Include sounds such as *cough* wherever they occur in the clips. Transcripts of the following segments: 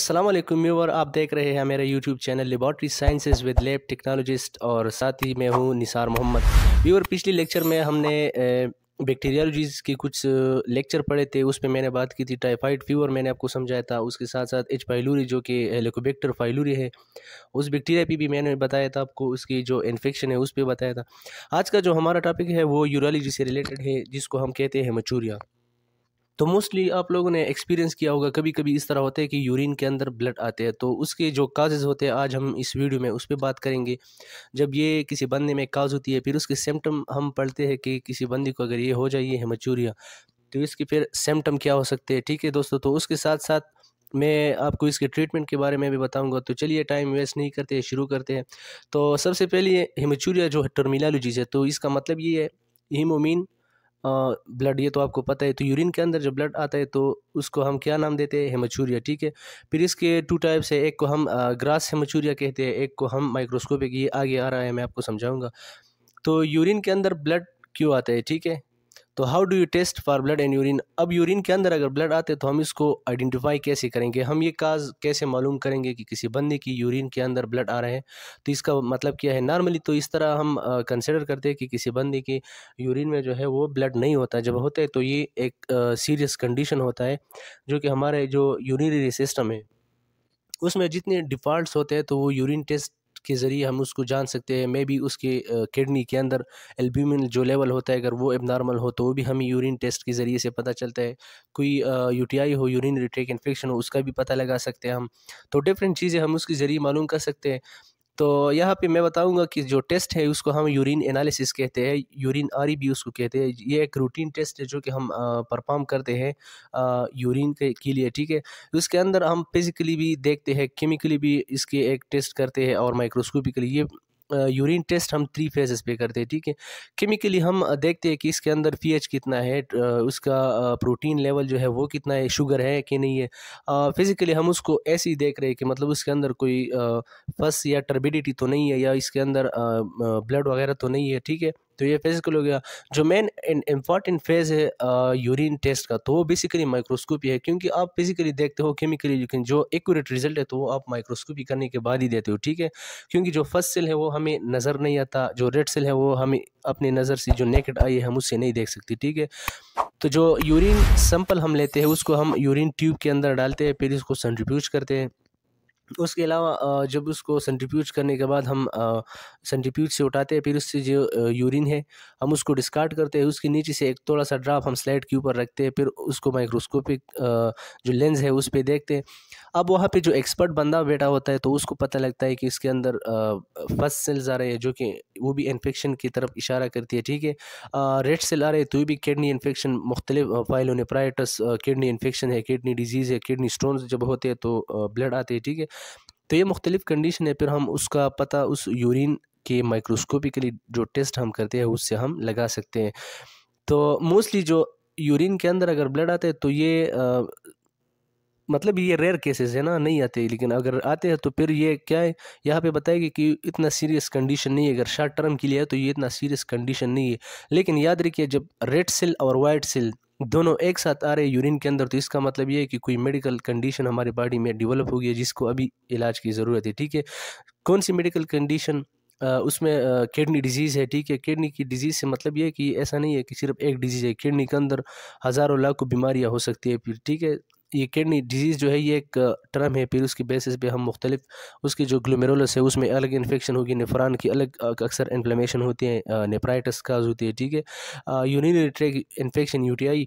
अस्सलाम वालेकुम व्यूवर आप देख रहे हैं मेरा YouTube channel laboratory sciences with lab technologist और साथ ही मैं हूँ निसार मोहम्मद व्यूवर पिछले लेक्चर में हमने बैक्टीरियोलॉजीज़ के कुछ लेक्चर पढ़े थे उस पर मैंने बात की थी टाइफाइड फीवर मैंने आपको समझाया था उसके साथ साथ एच फाइलूरी जो कि हेलिकोबैक्टर फाइलूरी है उस बैक्टीरिया पर भी मैंने बताया था आपको उसकी जो इन्फेक्शन है उस पर बताया था आज का जो हमारा टॉपिक है वो यूरोलॉजी से रिलेटेड है जिसको हम कहते हैं मचूरिया तो मोस्टली आप लोगों ने एक्सपीरियंस किया होगा कभी कभी इस तरह होता है कि यूरिन के अंदर ब्लड आते हैं तो उसके जो काजेज़ होते हैं आज हम इस वीडियो में उस पर बात करेंगे जब ये किसी बंदे में काज होती है फिर उसके सिम्टम हम पढ़ते हैं कि किसी बंदे को अगर ये हो जाए ये हेमचूरिया तो इसके फिर सिम्टम क्या हो सकते हैं ठीक है दोस्तों तो उसके साथ साथ मैं आपको इसके ट्रीटमेंट के बारे में भी बताऊंगा तो चलिए टाइम वेस्ट नहीं करते शुरू करते हैं तो सबसे पहले हिमचूरिया जो है टर्मिनोलॉजीज है तो इसका मतलब ये है हीमोमीन ब्लड ये तो आपको पता है तो यूरिन के अंदर जो ब्लड आता है तो उसको हम क्या नाम देते हैं हेमाचूरिया ठीक है फिर इसके टू टाइप्स है एक को हम ग्रास हेमाचूरिया कहते हैं एक को हम माइक्रोस्कोपिक ये आगे आ रहा है मैं आपको समझाऊँगा तो यूरिन के अंदर ब्लड क्यों आता है ठीक है तो how do you test for blood and urine अब यूरिन के अंदर अगर ब्लड आते तो हम इसको आइडेंटिफाई कैसे करेंगे हम ये काज कैसे मालूम करेंगे कि किसी बंदे की यूरिन के अंदर ब्लड आ रहे हैं तो इसका मतलब क्या है नॉर्मली तो इस तरह हम कंसिडर करते हैं कि किसी बंदे की यूरिन में जो है वो ब्लड नहीं होता जब होता है तो ये एक सीरियस कंडीशन होता है जो कि हमारे जो यूरिनरी सिस्टम है उसमें जितने डिफ़ॉल्ट होते हैं तो वो यूरिन टेस्ट के ज़रिए हम उसको जान सकते हैं मे बी उसके किडनी के अंदर एल्ब्यूमिन जो लेवल होता है अगर वो एब नॉर्मल हो तो वो भी हमें यूरिन टेस्ट के ज़रिए से पता चलता है कोई यू हो यूरिन रिट्रेक इन्फेक्शन हो उसका भी पता लगा सकते हैं हम तो डिफरेंट चीज़ें हम उसके ज़रिए मालूम कर सकते हैं तो यहाँ पे मैं बताऊंगा कि जो टेस्ट है उसको हम यूरिन एनालिसिस कहते हैं यूरिन आरी भी उसको कहते हैं ये एक रूटीन टेस्ट है जो कि हम परफॉर्म करते हैं यूरिन के, के लिए ठीक है उसके अंदर हम फिजिकली भी देखते हैं केमिकली भी इसके एक टेस्ट करते हैं और माइक्रोस्कोपिकली ये यूरिन टेस्ट हम थ्री फेजेस पे करते हैं ठीक है केमिकली हम देखते हैं कि इसके अंदर पीएच कितना है उसका प्रोटीन लेवल जो है वो कितना है शुगर है कि नहीं है फिज़िकली हम उसको ऐसे ही देख रहे हैं कि मतलब उसके अंदर कोई फस या टर्बिडिटी तो नहीं है या इसके अंदर ब्लड वगैरह तो नहीं है ठीक है तो ये फेजिकल हो गया जो मेन इम्पॉर्टेंट फेज़ है यूरिन टेस्ट का तो वो बेसिकली माइक्रोस्कोपी है क्योंकि आप फिजिकली देखते हो केमिकली लेकिन जो एक्यूरेट रिजल्ट है तो वो आप माइक्रोस्कोपी करने के बाद ही देते हो ठीक है क्योंकि जो फर्स्ट सेल है वो हमें नज़र नहीं आता जो रेड सेल है वो हमें अपनी नज़र से जो नेकेट आई है हम उससे नहीं देख सकते ठीक है तो जो यूरिन सैंपल हम लेते हैं उसको हम यूरिन ट्यूब के अंदर डालते हैं फिर उसको सेंट्रीफ्यूज करते हैं उसके अलावा जब उसको सेंट्रीप्यूज करने के बाद हम सेंट्रीप्यूज से उठाते हैं फिर उससे जो यूरिन है हम उसको डिस्कार्ड करते हैं उसके नीचे से एक थोड़ा सा ड्राफ हम स्लाइड के ऊपर रखते हैं फिर उसको माइक्रोस्कोपिक जो लेंस है उस पर देखते हैं अब वहाँ पे जो एक्सपर्ट बंदा बैठा होता है तो उसको पता लगता है कि इसके अंदर फर्स्ट सेल्स आ रहे हैं जो कि वो भी इन्फेक्शन की तरफ इशारा करती है ठीक है रेड सेल आ रहे हैं तो ये भी किडनी इन्फेक्शन मुख्तलिफ फाइलोनेप्राइटस किडनी इन्फेक्शन है किडनी डिजीज़ है किडनी स्टोन जब होते हैं तो ब्लड आते हैं ठीक है तो ये मुख्तलिफ़ कंडीशन है फिर हम उसका पता उस यूरिन के माइक्रोस्कोपिकली जो टेस्ट हम करते हैं उससे हम लगा सकते हैं तो मोस्टली जो यूरिन के अंदर अगर ब्लड आते हैं तो ये आ, मतलब ये रेयर केसेस है ना नहीं आते लेकिन अगर आते हैं तो फिर ये क्या है यहाँ पे बताएगी कि इतना सीरियस कंडीशन नहीं है अगर शॉर्ट टर्म के लिए है तो ये इतना सीरियस कंडीशन नहीं है लेकिन याद रखिए जब रेड सेल और वाइट सेल दोनों एक साथ आ रहे यूरिन के अंदर तो इसका मतलब ये है कि कोई मेडिकल कंडीशन हमारी बॉडी में डेवलप हो गई है जिसको अभी इलाज की ज़रूरत है ठीक है कौन सी मेडिकल कंडीशन उसमें किडनी डिजीज़ है ठीक है किडनी की डिजीज़ से मतलब ये है कि ऐसा नहीं है कि सिर्फ एक डिजीज़ है किडनी के अंदर हज़ारों लाखों बीमारियां हो सकती है फिर ठीक है ये किडनी डिजीज़ जो है ये एक टर्म है फिर उसकी बेसिस पे हम मुख्तलिफ उसकी जो ग्लोमेरोलस है उसमें अलग इन्फेक्शन होगी निफरान की अलग अक्सर इन्फ्लेमेशन होती है नेपराइटस काज होती है ठीक है यूनिनरी ट्रैक इन्फेक्शन यूटीआई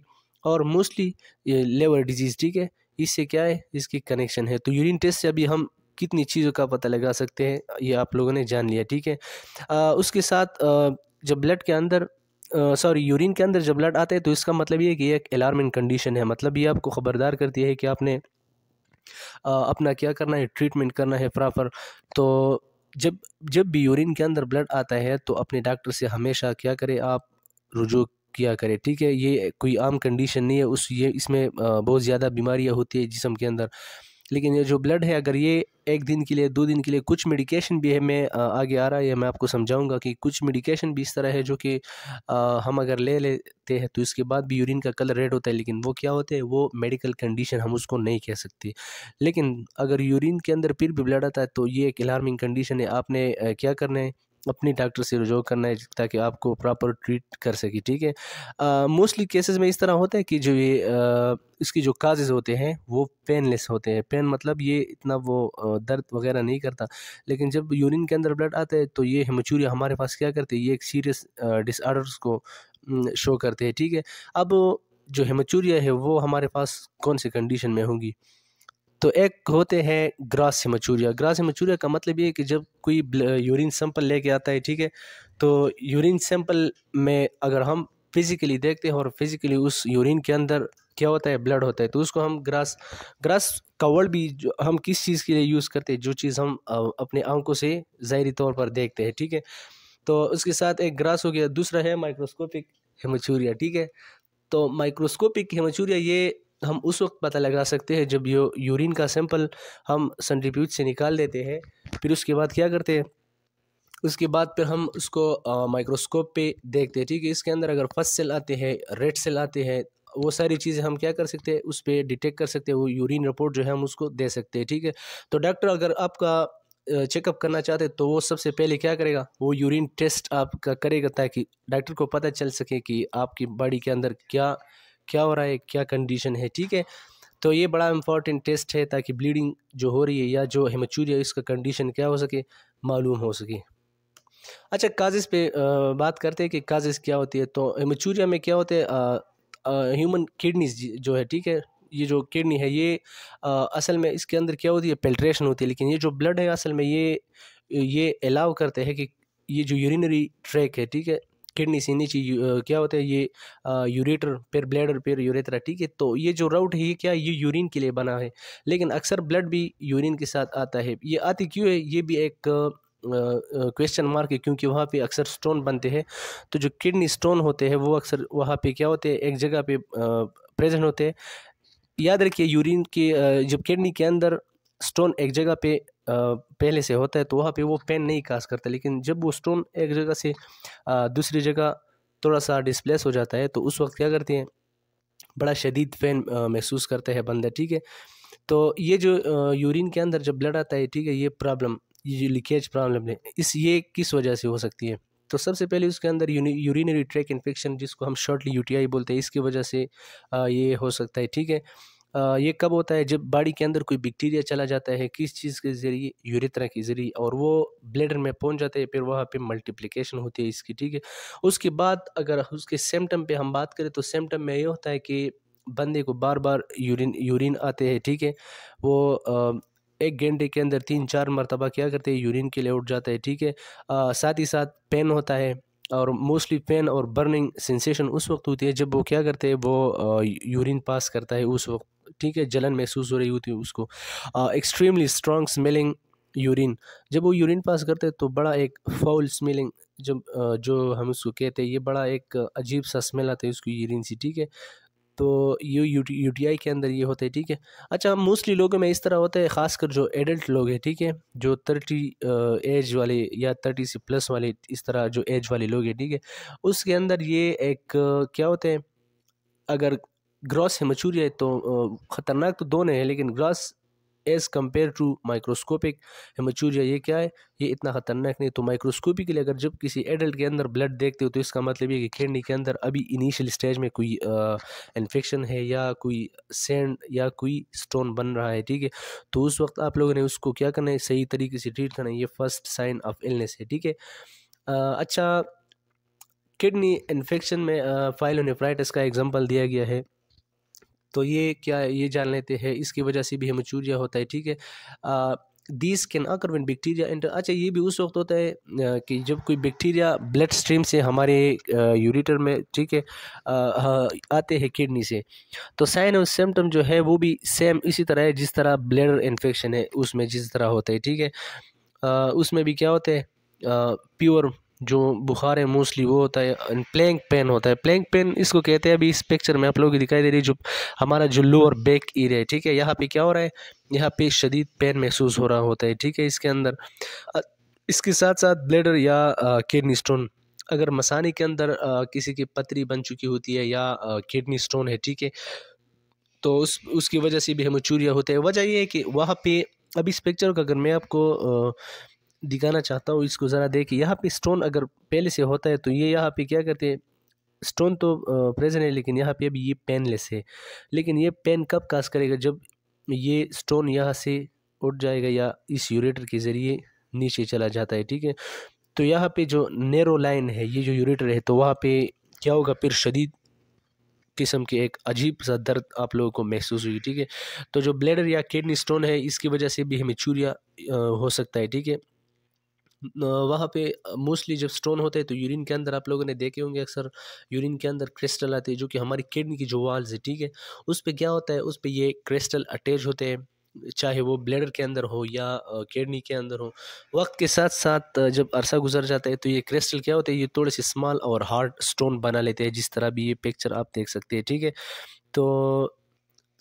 और मोस्टली लेवर डिजीज़ ठीक है इससे क्या है इसकी कनेक्शन है तो यूरिन टेस्ट से अभी हम कितनी चीज़ों का पता लगा सकते हैं ये आप लोगों ने जान लिया ठीक है आ, उसके साथ आ, जब ब्लड के अंदर सॉरी यूरिन के अंदर जब ब्लड आता है तो इसका मतलब ये कि एक अलार्मिंग कंडीशन है मतलब ये आपको ख़बरदार करती है कि आपने आ, अपना क्या करना है ट्रीटमेंट करना है प्रॉपर तो जब जब भी यूरिन के अंदर ब्लड आता है तो अपने डॉक्टर से हमेशा क्या करें आप रुजू किया करें ठीक है ये कोई आम कंडीशन नहीं है उस ये इसमें बहुत ज़्यादा बीमारियाँ होती है जिसम के अंदर लेकिन ये जो ब्लड है अगर ये एक दिन के लिए दो दिन के लिए कुछ मेडिकेशन भी है मैं आगे आ रहा है मैं आपको समझाऊंगा कि कुछ मेडिकेशन भी इस तरह है जो कि हम अगर ले लेते हैं तो इसके बाद भी यूरिन का कलर रेड होता है लेकिन वो क्या होता है वो मेडिकल कंडीशन हम उसको नहीं कह सकते लेकिन अगर यूरिन के अंदर फिर भी ब्लड आता है तो ये एक अलार्मिंग कंडीशन है आपने क्या करना है अपनी डॉक्टर से रुझाव करना है ताकि आपको प्रॉपर ट्रीट कर सके ठीक है मोस्टली केसेस में इस तरह होता है कि जो ये आ, इसकी जो काजेज़ होते हैं वो पेनलेस होते हैं पेन मतलब ये इतना वो दर्द वगैरह नहीं करता लेकिन जब यूरिन के अंदर ब्लड आता है तो ये हिमचूरिया हमारे पास क्या करते हैं ये एक सीरियस डिसऑर्डर्स को शो करते हैं ठीक है अब जो हिमचूरिया है वो हमारे पास कौन से कंडीशन में होगी तो एक होते हैं ग्रास हेमाचूरिया ग्रास हेमाचूरिया का मतलब ये है कि जब कोई यूरिन सैंपल लेके आता है ठीक है तो यूरिन सैंपल में अगर हम फिज़िकली देखते हैं और फिज़िकली उस यूरिन के अंदर क्या होता है ब्लड होता है तो उसको हम ग्रास ग्रास का भी जो हम किस चीज़ के लिए यूज़ करते हैं जो चीज़ हम अपने आंखों से ज़ाहरी तौर पर देखते हैं ठीक है तो उसके साथ एक ग्रास हो गया दूसरा है माइक्रोस्कोपिक हेमाचूरिया ठीक है तो माइक्रोस्कोपिक हेमाचूरिया ये हम उस वक्त पता लगा सकते हैं जब यो यूरिन का सैंपल हम सेंट्रीफ्यूज से निकाल देते हैं फिर उसके बाद क्या करते हैं उसके बाद फिर हम उसको माइक्रोस्कोप पे देखते हैं ठीक है इसके अंदर अगर फर्स्ट सेल आते हैं रेड सेल आते हैं वो सारी चीज़ें हम क्या कर सकते हैं उस पर डिटेक्ट कर सकते हैं वो यूरिन रिपोर्ट जो है हम उसको दे सकते हैं ठीक है तो डॉक्टर अगर आपका चेकअप करना चाहते तो वो सबसे पहले क्या करेगा वो यूरिन टेस्ट आपका करेगा ताकि डॉक्टर को पता चल सके कि आपकी बॉडी के अंदर क्या क्या हो रहा है क्या कंडीशन है ठीक है तो ये बड़ा इंपॉर्टेंट टेस्ट है ताकि ब्लीडिंग जो हो रही है या जो हेमचूरिया इसका कंडीशन क्या हो सके मालूम हो सके अच्छा काजिज़ पे बात करते हैं कि काजिज़ क्या होती है तो हेमचूरिया में क्या होते हैं ह्यूमन किडनीज जो है ठीक है ये जो किडनी है ये आ, असल में इसके अंदर क्या होती है पेल्ट्रेशन होती है लेकिन ये जो ब्लड है असल में ये ये अलाउ करते हैं कि ये जो यूरिनरी ट्रैक है ठीक है किडनी सीनीची क्या होता है ये यूरेटर फिर ब्लैडर फिर यूरेथ्रा ठीक है तो ये जो राउट है ये क्या ये यूरिन के लिए बना है लेकिन अक्सर ब्लड भी यूरिन के साथ आता है ये आती क्यों है ये भी एक क्वेश्चन मार्क है क्योंकि वहाँ पे अक्सर स्टोन बनते हैं तो जो किडनी स्टोन होते हैं वो अक्सर वहाँ पे क्या होते हैं एक जगह पे प्रेजेंट होते हैं याद रखिए यूरिन के जब किडनी के अंदर स्टोन एक जगह पे पहले से होता है तो वहाँ पे वो पेन नहीं कास करता लेकिन जब वो स्टोन एक जगह से दूसरी जगह थोड़ा सा डिस्प्लेस हो जाता है तो उस वक्त क्या करते हैं बड़ा शदीद पेन महसूस करता है बंदा ठीक है तो ये जो यूरिन के अंदर जब ब्लड आता है ठीक है ये प्रॉब्लम ये जो लीकेज प्रॉब्लम है इस ये किस वजह से हो सकती है तो सबसे पहले उसके अंदर यूरिनरी ट्रैक इन्फेक्शन जिसको हम शॉर्टली यूटीआई बोलते हैं इसकी वजह से ये हो सकता है ठीक है ये कब होता है जब बॉडी के अंदर कोई बैक्टीरिया चला जाता है किस चीज़ के ज़रिए यूरिथ्रा के ज़रिए और वो ब्लेडर में पहुंच जाते हैं फिर वहाँ पे मल्टीप्लिकेशन होती है इसकी ठीक है उसके बाद अगर उसके सिम्टम पे हम बात करें तो सिम्टम में ये होता है कि बंदे को बार बार यूरिन यूरिन आते हैं ठीक है वो आ, एक घंटे के अंदर तीन चार मरतबा क्या करते हैं यूरिन के लिए उठ जाता है ठीक है साथ ही साथ पेन होता है और मोस्टली पेन और बर्निंग सेंसेशन उस वक्त होती है जब वो क्या करते हैं वो यूरिन पास करता है उस वक्त ठीक है जलन महसूस हो रही होती है उसको एक्सट्रीमली स्ट्रॉन्ग स्मेलिंग यूरिन जब वो यूरिन पास करते तो बड़ा एक फाउल स्मेलिंग जब जो हम उसको कहते हैं ये बड़ा एक अजीब सा स्मेल आता है उसको यूरिन से ठीक है तो ये यू टी के अंदर ये होता है ठीक है अच्छा मोस्टली लोगों में इस तरह होता है ख़ासकर जो एडल्ट लोग हैं ठीक है थीके? जो थर्टी एज वाले या थर्टी से प्लस वाले इस तरह जो एज वाले लोग हैं ठीक है थीके? उसके अंदर ये एक क्या होते हैं अगर ग्रॉस हेमाचूरिया तो ख़तरनाक तो दोनों हैं लेकिन gross as compare to microscopic haematuria ये क्या है ये इतना ख़तरनाक नहीं तो माइक्रोस्कोपिक के लिए अगर जब किसी एडल्ट के अंदर ब्लड देखते हो तो इसका मतलब ये कि किडनी के अंदर अभी इनिशियल स्टेज में कोई इन्फेक्शन है या कोई सेंड या कोई स्टोन बन रहा है ठीक है तो उस वक्त आप लोगों ने उसको क्या करना है सही तरीके से ट्रीट करना है ये फर्स्ट साइन ऑफ इलनेस है ठीक है अच्छा किडनी इन्फेक्शन में फाइलोनेफ्राइटिस का एग्जाम्पल दिया गया है तो ये क्या ये जान लेते हैं इसकी वजह से भी चूरिया होता है ठीक है this can occur when bacteria enter अच्छा ये भी उस वक्त होता है कि जब कोई बैक्टीरिया ब्लड स्ट्रीम से हमारे यूरिटर में ठीक है आते हैं किडनी से तो साइन और सिम्टम जो है वो भी सेम इसी तरह है जिस तरह ब्लडर इन्फेक्शन है उसमें जिस तरह होता है ठीक है उसमें भी क्या होता है प्योर जो बुखार है मोस्टली वो होता है प्लैंक पेन होता है प्लैंक पेन इसको कहते हैं अभी इस पिक्चर में आप लोगों की दिखाई दे रही है जो हमारा जो लोअर बैक एरिया है ठीक है यहाँ पे क्या हो रहा है यहाँ पे शदीद पेन महसूस हो रहा होता है ठीक है इसके अंदर इसके साथ साथ ब्लेडर या किडनी स्टोन अगर मसानी के अंदर आ, किसी की पतरी बन चुकी होती है या किडनी स्टोन है ठीक है तो उस उसकी वजह से भी चूरिया होता है वजह यह है कि वहाँ पे अब इस पिक्चर का अगर मैं आपको आ, दिखाना चाहता हूँ इसको ज़रा देखिए यहाँ पे स्टोन अगर पहले से होता है तो ये यहाँ पे क्या करते हैं स्टोन तो प्रेजेंट है लेकिन यहाँ पे अभी ये पेनलेस है लेकिन ये पेन कब कास करेगा जब ये स्टोन यहाँ से उठ जाएगा या इस यूरेटर के ज़रिए नीचे चला जाता है ठीक है तो यहाँ पर जो नेरो लाइन है ये जो यूरेटर है तो वहाँ पर क्या होगा फिर शदीद किस्म के एक अजीब सा दर्द आप लोगों को महसूस हुई ठीक है तो जो ब्लेडर या किडनी स्टोन है इसकी वजह से भी हमें चूरिया हो सकता है ठीक है वहाँ पे मोस्टली जब स्टोन होते हैं तो यूरिन के अंदर आप लोगों ने देखे होंगे अक्सर यूरिन के अंदर क्रिस्टल आते हैं जो कि हमारी किडनी की जो वाल्स है ठीक है उस पर क्या होता है उस पर ये क्रिस्टल अटैच होते हैं चाहे वो ब्लेडर के अंदर हो या किडनी के अंदर हो वक्त के साथ साथ जब अरसा गुजर जाता है तो ये क्रिस्टल क्या होते हैं ये थोड़े से स्मॉल और हार्ड स्टोन बना लेते हैं जिस तरह भी ये पिक्चर आप देख सकते हैं ठीक है तो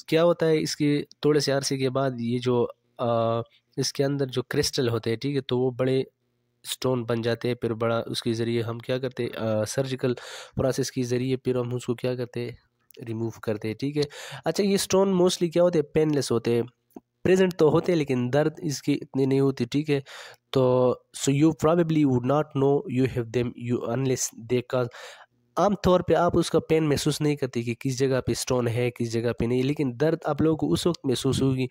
क्या होता है इसके थोड़े से अरसे के बाद ये जो आ, इसके अंदर जो क्रिस्टल होते हैं ठीक है तो वो बड़े स्टोन बन जाते हैं फिर बड़ा उसके ज़रिए हम क्या करते हैं सर्जिकल प्रोसेस के ज़रिए फिर हम उसको क्या करते हैं रिमूव करते हैं ठीक है अच्छा ये स्टोन मोस्टली क्या होते हैं पेनलेस होते हैं प्रेजेंट तो होते हैं लेकिन दर्द इसकी इतनी नहीं होती ठीक है तो so you probably would not know you have them you unless they का आमतौर पे आप उसका पेन महसूस नहीं करते कि किस जगह पे स्टोन है किस जगह पे नहीं लेकिन दर्द आप लोगों को उस वक्त महसूस होगी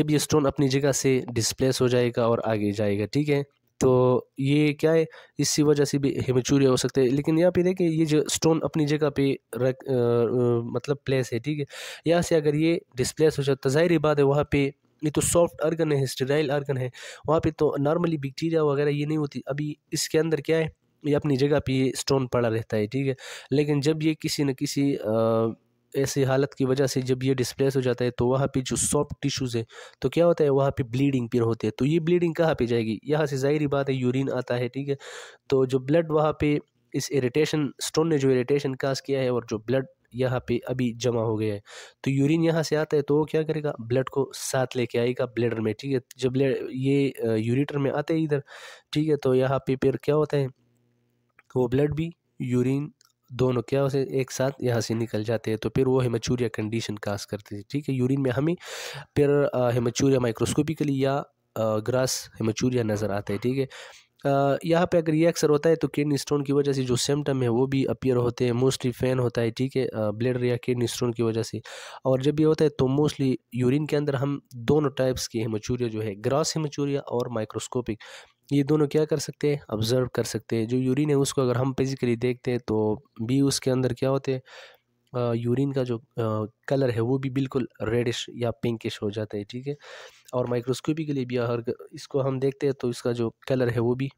जब ये स्टोन अपनी जगह से डिस्प्लेस हो जाएगा और आगे जाएगा ठीक है तो ये क्या है इसी वजह से भी हेमेचूरिया हो सकते हैं लेकिन यहाँ पे देखें ये जो स्टोन अपनी जगह पे रख मतलब प्लेस है ठीक है यहाँ से अगर ये डिस्प्लेस हो जाए तो ज़ाहिर बात है वहाँ पे ये तो सॉफ्ट अर्गन है स्टेराइल अर्गन है वहाँ पे तो नॉर्मली बैक्टीरिया वगैरह ये नहीं होती अभी इसके अंदर क्या है ये अपनी जगह पर ये स्टोन पड़ा रहता है ठीक है लेकिन जब ये किसी न किसी आ, ऐसी हालत की वजह से जब ये डिस्प्लेस हो जाता है तो वहाँ पे जो सॉफ्ट टिश्यूज़ है तो क्या होता है वहाँ पे ब्लीडिंग फिर होती है तो ये ब्लीडिंग कहाँ पे जाएगी यहाँ से ज़ाहरी बात है यूरिन आता है ठीक है तो जो ब्लड वहाँ पे इस इरिटेशन स्टोन ने जो इरिटेशन काज किया है और जो ब्लड यहाँ पे अभी जमा हो गया है तो यूरिन यहाँ से आता है तो वो क्या करेगा ब्लड को साथ लेके आएगा ब्लेडर में ठीक है जब ये यूरिटर में आते हैं इधर ठीक है तो यहाँ पे फिर क्या होता है वो ब्लड भी यूरिन दोनों क्या उसे एक साथ यहाँ से निकल जाते हैं तो फिर वो हेमाचूरिया कंडीशन कास करते हैं ठीक है यूरिन में हमें फिर हेमाचूरिया माइक्रोस्कोपिकली या ग्रास हेमाचूरिया नज़र आता है ठीक है यहाँ पे अगर ये अक्सर होता है तो किडनी स्टोन की वजह से जो सिम्टम है वो भी अपियर होते हैं मोस्टली फैन होता है ठीक है ब्लड या किडनी स्टोन की वजह से और जब ये होता है तो मोस्टली यूरिन के अंदर हम दोनों टाइप्स की हेमाचूरिया जो है ग्रास हेमाचूरिया और माइक्रोस्कोपिक ये दोनों क्या कर सकते हैं ऑब्जर्व कर सकते हैं जो यूरिन है उसको अगर हम फिजिकली देखते हैं तो भी उसके अंदर क्या होते हैं यूरिन का जो कलर है वो भी बिल्कुल रेडिश या पिंकिश हो जाता है ठीक है और माइक्रोस्कोपी के लिए भी अगर इसको हम देखते हैं तो इसका जो कलर है वो भी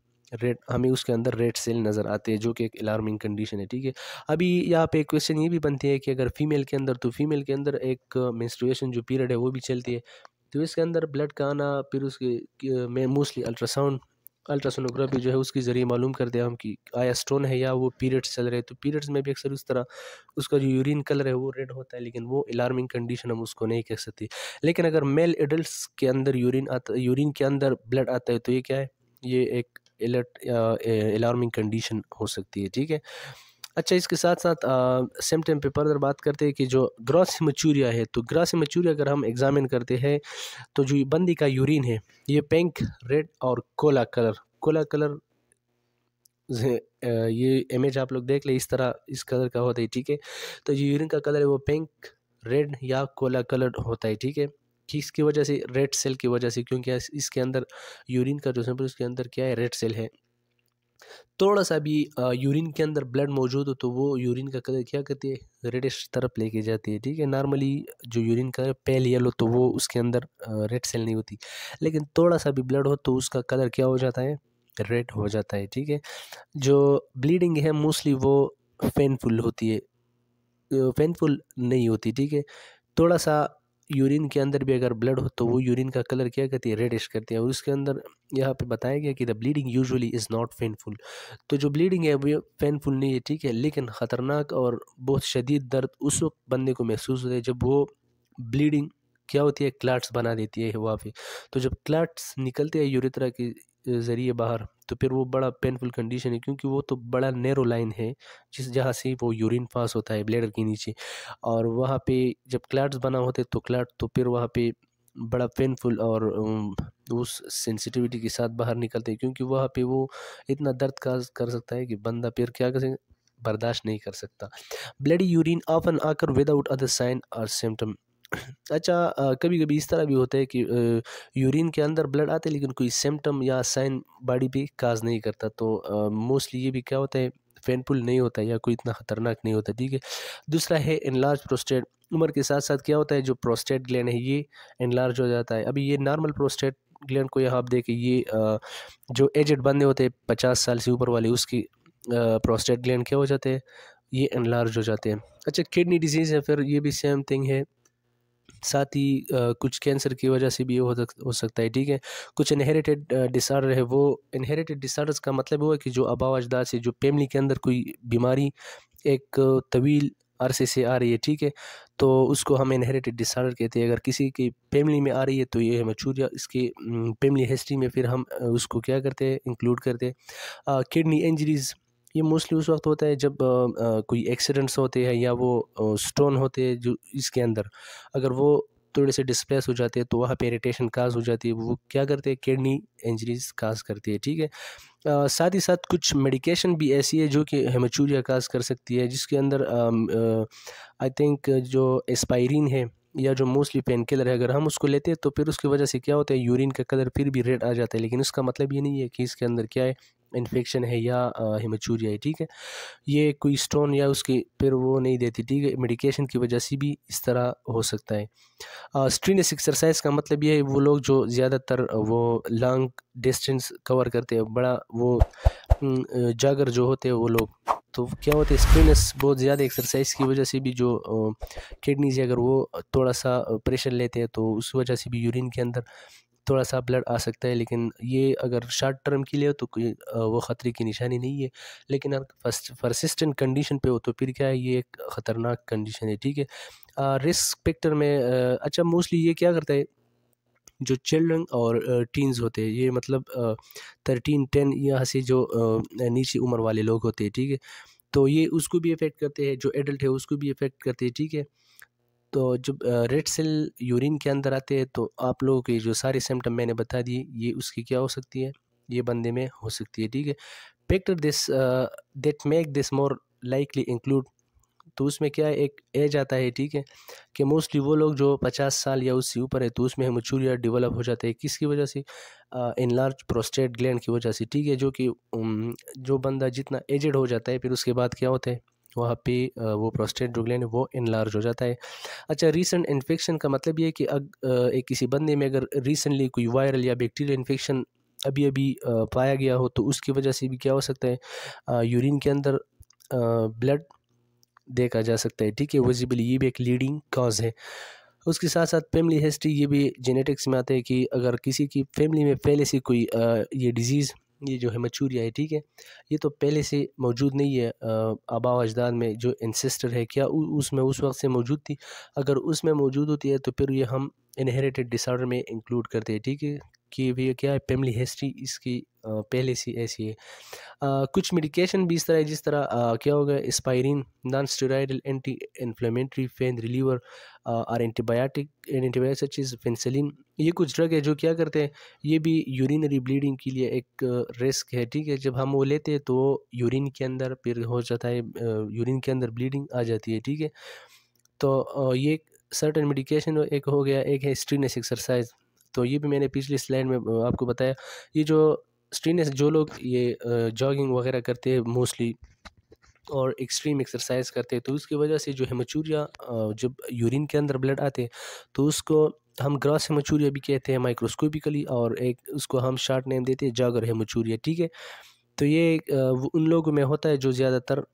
रेड हमें उसके अंदर रेड सेल नज़र आते हैं जो कि एक अलार्मिंग कंडीशन है ठीक है अभी यहाँ पे क्वेश्चन ये भी बनती है कि अगर फीमेल के अंदर तो फीमेल के अंदर एक मेंस्ट्रुएशन जो पीरियड है वो भी चलती है तो इसके अंदर ब्लड का आना फिर उसके में मोस्टली अल्ट्रासाउंड अल्ट्रासोनोग्राफी जो है उसके ज़रिए मालूम करते हैं हम कि आया स्टोन है या वो पीरियड्स चल रहे हैं तो पीरियड्स में भी अक्सर उस तरह उसका जो यूरिन कलर है वो रेड होता है लेकिन वो अलार्मिंग कंडीशन हम उसको नहीं कह सकते लेकिन अगर मेल एडल्ट के अंदर यूरिन आता यूरिन के अंदर ब्लड आता है तो ये क्या है ये एक अलर्ट अलार्मिंग कंडीशन हो सकती है ठीक है अच्छा इसके साथ साथ सेम टाइम पे फर्दर बात करते हैं कि जो ग्रास मचूरिया है तो ग्रास मचूरिया अगर हम एग्ज़ामिन करते हैं तो जो बंदी का यूरिन है ये पिंक रेड और कोला कलर कोला कलर ये इमेज आप लोग देख ले इस तरह इस कलर का होता है ठीक है तो जो यूरिन का कलर है वो पिंक रेड या कोला कलर होता है ठीक है किसकी वजह से रेड सेल की वजह से क्योंकि इसके अंदर यूरिन का जो सैंपल उसके अंदर क्या है रेड सेल है थोड़ा सा भी यूरिन के अंदर ब्लड मौजूद हो तो वो यूरिन का कलर क्या करती है रेडिश तरफ लेके जाती है ठीक है नॉर्मली जो यूरिन का पेल येलो तो वो उसके अंदर रेड सेल नहीं होती लेकिन थोड़ा सा भी ब्लड हो तो उसका कलर क्या हो जाता है रेड हो जाता है ठीक है जो ब्लीडिंग है मोस्टली वो पेनफुल होती है पेनफुल नहीं होती ठीक है थोड़ा सा यूरिन के अंदर भी अगर ब्लड हो तो वो हम्म। यूरिन का कलर क्या करती है रेडिश करती है और उसके अंदर यहाँ पे बताया गया कि the bleeding usually is not painful तो जो ब्लीडिंग है वो पेनफुल नहीं है ठीक है लेकिन ख़तरनाक और बहुत शदीद दर्द उस वक्त बंदे को महसूस होता है जब वो ब्लीडिंग क्या होती है क्लाट्स बना देती है वहाँ पर तो जब क्लाट्स निकलते हैं यूरिथ्रा के ज़रिए बाहर तो फिर वो बड़ा पेनफुल कंडीशन है क्योंकि वो तो बड़ा नैरो लाइन है जिस जहाँ से वो यूरिन पास होता है ब्लेडर के नीचे और वहाँ पे जब क्लाट्स बना होते तो क्लाट तो फिर वहाँ पे बड़ा पेनफुल और उस सेंसिटिविटी के साथ बाहर निकलते क्योंकि वहाँ पर वो इतना दर्द का कर सकता है कि बंदा फिर क्या कर बर्दाश्त नहीं कर सकता bloody urine often occur without other sign और सिम्टम *coughs* अच्छा कभी कभी इस तरह भी होता है कि यूरिन के अंदर ब्लड आते हैं लेकिन कोई सिम्टम या साइन बॉडी पे काज नहीं करता तो मोस्टली ये भी क्या होता है पेनफुल नहीं होता या कोई इतना ख़तरनाक नहीं होता ठीक है दूसरा है इनलार्ज प्रोस्टेट उम्र के साथ साथ क्या होता है जो प्रोस्टेट ग्लैंड है ये इनलार्ज हो जाता है अभी ये नॉर्मल प्रोस्टेट ग्लैंड को यहाँ आप देखें ये जो एजेड बंदे होते हैं पचास साल से ऊपर वाले उसकी प्रोस्टेट ग्लैंड क्या हो जाते हैं ये इनलार्ज हो जाते हैं अच्छा किडनी डिजीज़ है फिर ये भी सेम थिंग है साथ ही कुछ कैंसर की वजह से भी हो हो सकता है ठीक है कुछ इनहेरिटेड डिसऑर्डर है वो इनहेरिटेड डिसऑर्डर्स का मतलब हुआ कि जो आबा अजदाद से जो फैमिली के अंदर कोई बीमारी एक तवील अरसे से आ रही है ठीक है तो उसको हम इनहेरिटेड डिसऑर्डर कहते हैं अगर किसी की फैमिली में आ रही है तो ये है मचूरिया इसकी फैमिली हिस्ट्री में फिर हम उसको क्या करते हैं इंक्लूड करते हैं किडनी इंजरीज़ ये मोस्टली उस वक्त होता है जब आ, आ, कोई एक्सीडेंट्स होते हैं या वो स्टोन होते हैं जो इसके अंदर अगर वो थोड़े से डिस्प्लेस हो जाते हैं तो वहाँ पे इरीटेशन काज हो जाती है वो क्या करते हैं किडनी इंजरीज काज करती है ठीक है साथ ही साथ कुछ मेडिकेशन भी ऐसी है जो कि हेमाचूरिया काज कर सकती है जिसके अंदर आई थिंक जो एस्पायरिन है या जो मोस्टली पेन किलर है अगर हम उसको लेते हैं तो फिर उसकी वजह से क्या होता है यूरिन का कलर फिर भी रेड आ जाता है लेकिन उसका मतलब ये नहीं है कि इसके अंदर क्या है इन्फेक्शन है या हेमाचूरिया है ठीक है ये कोई स्टोन या उसके फिर वो नहीं देती ठीक है मेडिकेशन की वजह से भी इस तरह हो सकता है स्ट्रीनस एक्सरसाइज का मतलब ये है वो लोग जो ज़्यादातर वो लॉन्ग डिस्टेंस कवर करते हैं बड़ा वो जागर जो होते हैं वो लोग तो क्या होता है स्ट्रीनस बहुत ज़्यादा एक्सरसाइज की वजह से भी जो किडनीज अगर वो थोड़ा सा प्रेशर लेते हैं तो उस वजह से भी यूरिन के अंदर थोड़ा सा ब्लड आ सकता है लेकिन ये अगर शॉर्ट टर्म के लिए हो तो कोई वो ख़तरे की निशानी नहीं है लेकिन अगर फर्स्ट परसिस्टेंट कंडीशन पे हो तो फिर क्या है ये एक ख़तरनाक कंडीशन है ठीक है रिस्क स्पेक्टर में आ, अच्छा मोस्टली ये क्या करता है जो चिल्ड्रन और टीन्स होते हैं ये मतलब थर्टीन टेन यहाँ से जो नीचे उम्र वाले लोग होते हैं ठीक है तो ये उसको भी इफ़ेक्ट करते हैं जो एडल्ट है उसको भी इफ़ेक्ट करते हैं ठीक है तो जब रेड सेल यूरिन के अंदर आते हैं तो आप लोगों के जो सारे सिम्टम मैंने बता दिए ये उसकी क्या हो सकती है ये बंदे में हो सकती है ठीक है factor this that make this more likely include तो उसमें क्या है एक एज आता है ठीक है कि मोस्टली वो लोग जो पचास साल या उससे ऊपर है तो उसमें मचूरिया डेवलप हो जाता है किसकी वजह से इन लार्ज प्रोस्टेट ग्लैंड की वजह से ठीक है जो कि जो बंदा जितना एजड हो जाता है फिर उसके बाद क्या होता है वहाँ पे वो प्रोस्टेट जो ग्लैंड वो इनलार्ज हो जाता है अच्छा रीसेंट इन्फेक्शन का मतलब ये है कि अग, एक किसी बंदे में अगर रिसेंटली कोई वायरल या बैक्टीरियल इन्फेक्शन अभी अभी पाया गया हो तो उसकी वजह से भी क्या हो सकता है यूरिन के अंदर ब्लड देखा जा सकता है ठीक है वजिबली ये भी एक लीडिंग कॉज है उसके साथ साथ फैमिली हिस्ट्री ये भी जेनेटिक्स में आता है कि अगर किसी की फैमिली में पहले से कोई ये डिज़ीज़ ये जो है मचूरिया है ठीक है ये तो पहले से मौजूद नहीं है आबा अजदाद में जो इंसेस्टर है क्या उसमें उस वक्त से मौजूद थी अगर उसमें मौजूद होती है तो फिर ये हम इनहेरिटेड डिसऑर्डर में इंक्लूड करते हैं ठीक है कि भी क्या है फैमिली हिस्ट्री इसकी पहले से ऐसी है आ, कुछ मेडिकेशन भी इस तरह है जिस तरह आ, क्या होगा aspirin non steroidal anti inflammatory pain reliever और एंटीबायोटिक एंटीबायोटिक चीज पेंसिलिन ये कुछ ड्रग है जो क्या करते हैं ये भी यूरिनरी ब्लीडिंग के लिए एक रिस्क है ठीक है जब हम वो लेते हैं तो यूरिन के अंदर फिर हो जाता है यूरिन के अंदर ब्लीडिंग आ जाती है ठीक है तो ये सर्टन मेडिकेशन एक हो गया एक है स्ट्रीनस एक्सरसाइज तो ये भी मैंने पिछली स्लाइड में आपको बताया ये जो स्ट्रीनेस जो लोग ये जॉगिंग वगैरह करते हैं मोस्टली और एक्सट्रीम एक्सरसाइज करते हैं तो उसकी वजह से जो हेमाचूरिया जब यूरिन के अंदर ब्लड आते हैं तो उसको हम ग्रास हेमाचूरिया भी कहते हैं माइक्रोस्कोपिकली और एक उसको हम शार्ट नेम देते हैं जागर हेमाचूरिया ठीक है तो ये उन लोगों में होता है जो ज़्यादातर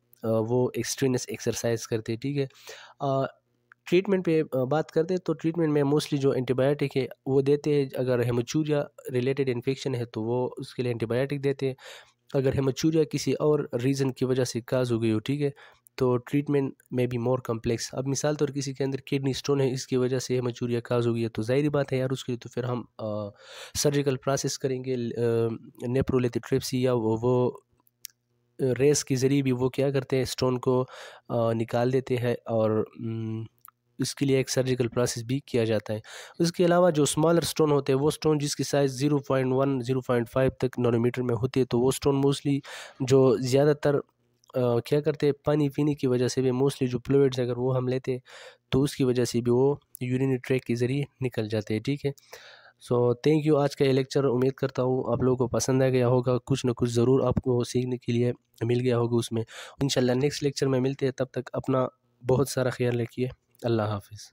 वो एक्सट्रीनस एक्सरसाइज करते हैं ठीक है ट्रीटमेंट पे बात करते हैं तो ट्रीटमेंट में मोस्टली जो एंटीबायोटिक है वो देते हैं अगर हेमोचूरिया रिलेटेड इन्फेक्शन है तो वो उसके लिए एंटीबायोटिक देते हैं अगर हेमोचूरिया किसी और रीज़न की वजह से काज हो गई हो ठीक है तो ट्रीटमेंट में भी मोर कम्प्लेक्स अब मिसाल तौर किसी के अंदर किडनी स्टोन है इसकी वजह से हेमोचूरिया काज हो गई है तो जाहिर बात है यार उसके लिए तो फिर हम आ, सर्जिकल प्रोसेस करेंगे ट्रिप्सी या वो, वो रेस के ज़रिए भी वो क्या करते हैं स्टोन को आ, निकाल देते हैं और न, इसके लिए एक सर्जिकल प्रोसेस भी किया जाता है इसके अलावा जो स्मॉलर स्टोन होते हैं वो स्टोन जिसकी size zero point one zero point five तक नोमीटर में होती है तो वो स्टोन मोस्टली जो ज़्यादातर क्या करते हैं पानी पीने की वजह से भी मोस्टली जो फ्लूड्स अगर वो हम लेते तो उसकी वजह से भी वो यूरिन ट्रैक के ज़रिए निकल जाते हैं ठीक है सो थैंक यू आज का ये लेक्चर उम्मीद करता हूँ आप लोगों को पसंद आ गया होगा कुछ ना कुछ ज़रूर आपको सीखने के लिए मिल गया होगा उसमें इंशाल्लाह नेक्स्ट लेक्चर में मिलते हैं तब तक अपना बहुत सारा ख्याल रखिए अल्लाह हाफिज़